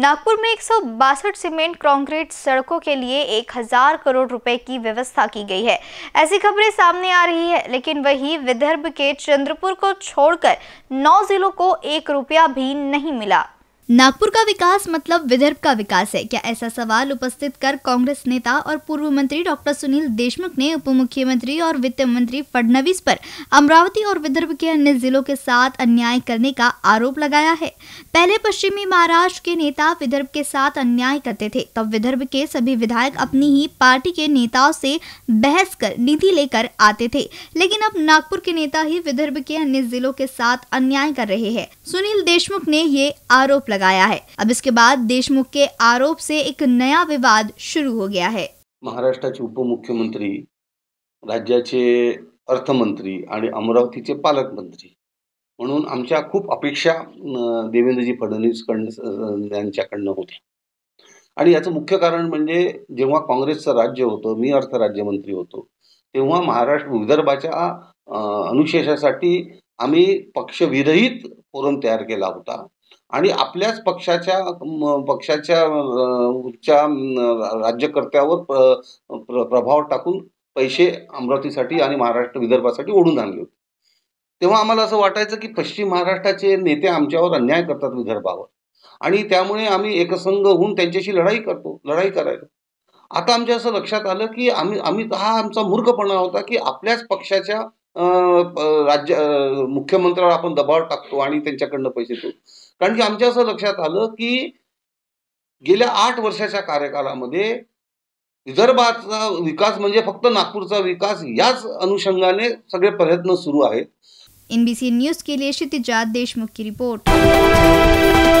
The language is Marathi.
नागपुर में एक सीमेंट कंक्रीट सड़कों के लिए 1000 करोड़ रुपए की व्यवस्था की गई है ऐसी खबरें सामने आ रही है लेकिन वही विदर्भ के चंद्रपुर को छोड़कर नौ जिलों को एक रुपया भी नहीं मिला नागपुर का विकास मतलब विदर्भ का विकास है क्या ऐसा सवाल उपस्थित कर कांग्रेस नेता और पूर्व मंत्री डॉक्टर सुनील देशमुख ने उप मुख्यमंत्री और वित्त मंत्री फडणवीस पर अमरावती और विदर्भ के अन्य जिलों के साथ अन्याय करने का आरोप लगाया है पहले पश्चिमी महाराष्ट्र के नेता विदर्भ के साथ अन्याय करते थे तब विदर्भ के सभी विधायक अपनी ही पार्टी के नेताओं से बहस कर नीति लेकर आते थे लेकिन अब नागपुर के नेता ही विदर्भ के अन्य जिलों के साथ अन्याय कर रहे हैं सुनील देशमुख ने ये आरोप लगाया लगाया है अब इसके बाद देशमुख के आरोप से एक नया विवाद शुरू हो गया है महाराष्ट्राचे उपमुख्यमंत्री राज्याचे अर्थमंत्री आणि अमरावतीचे पालकमंत्री म्हणून आमच्या खूप अपेक्षा देवेंद्रजी फडणवीसकडनं यांच्याकडनं होत्या आणि याचं मुख्य कारण म्हणजे जेव्हा काँग्रेसचं राज्य होतं मी अर्थ राज्यमंत्री होतो तेव्हा महाराष्ट्र विदर्भाच्या अनुशेषासाठी आम्ही विरहित फोरम तयार केला होता आणि आपल्याच पक्षाच्या पक्षाच्या उच्चा राज्यकर्त्यावर प्रभाव टाकून पैसे अमरावतीसाठी आणि महाराष्ट्र विदर्भासाठी ओढून आणले होते तेव्हा आम्हाला असं वाटायचं की पश्चिम महाराष्ट्राचे नेते आमच्यावर अन्याय करतात विदर्भावर आणि त्यामुळे आम्ही एकसंघ होऊन त्यांच्याशी लढाई करतो लढाई करायला आता आमच्या असं लक्षात आलं की आम्ही आम्ही हा आमचा मूर्खपणा होता की आपल्याच पक्षाच्या राज्य मुख्यमंत्र्यावर आपण दबाव टाकतो आणि त्यांच्याकडनं पैसे देतो कारण की आमच्या असं लक्षात आलं की गेल्या आठ वर्षाच्या कार्यकालामध्ये विदर्भाचा विकास म्हणजे फक्त नागपूरचा विकास याच अनुषंगाने सगळे प्रयत्न सुरू आहेत एनबीसी न्यूज के लिए क्षितिजात देशमुख की रिपोर्ट